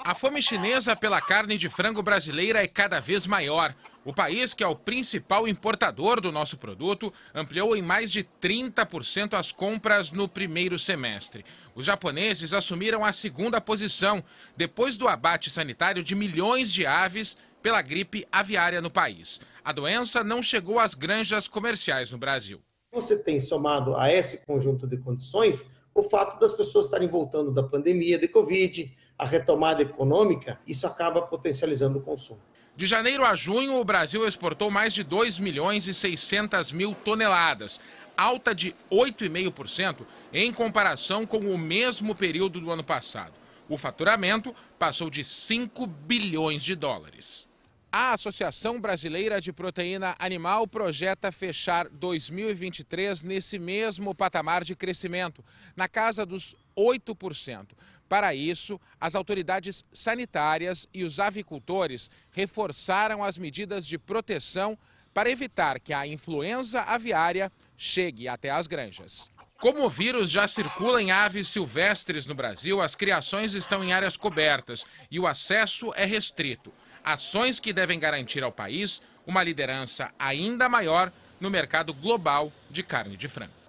A fome chinesa pela carne de frango brasileira é cada vez maior. O país, que é o principal importador do nosso produto, ampliou em mais de 30% as compras no primeiro semestre. Os japoneses assumiram a segunda posição, depois do abate sanitário de milhões de aves pela gripe aviária no país. A doença não chegou às granjas comerciais no Brasil. Você tem somado a esse conjunto de condições o fato das pessoas estarem voltando da pandemia, de Covid, a retomada econômica, isso acaba potencializando o consumo. De janeiro a junho, o Brasil exportou mais de 2 milhões e 600 mil toneladas, alta de 8,5% em comparação com o mesmo período do ano passado. O faturamento passou de 5 bilhões de dólares. A Associação Brasileira de Proteína Animal projeta fechar 2023 nesse mesmo patamar de crescimento, na casa dos 8%. Para isso, as autoridades sanitárias e os avicultores reforçaram as medidas de proteção para evitar que a influenza aviária chegue até as granjas. Como o vírus já circula em aves silvestres no Brasil, as criações estão em áreas cobertas e o acesso é restrito ações que devem garantir ao país uma liderança ainda maior no mercado global de carne de frango.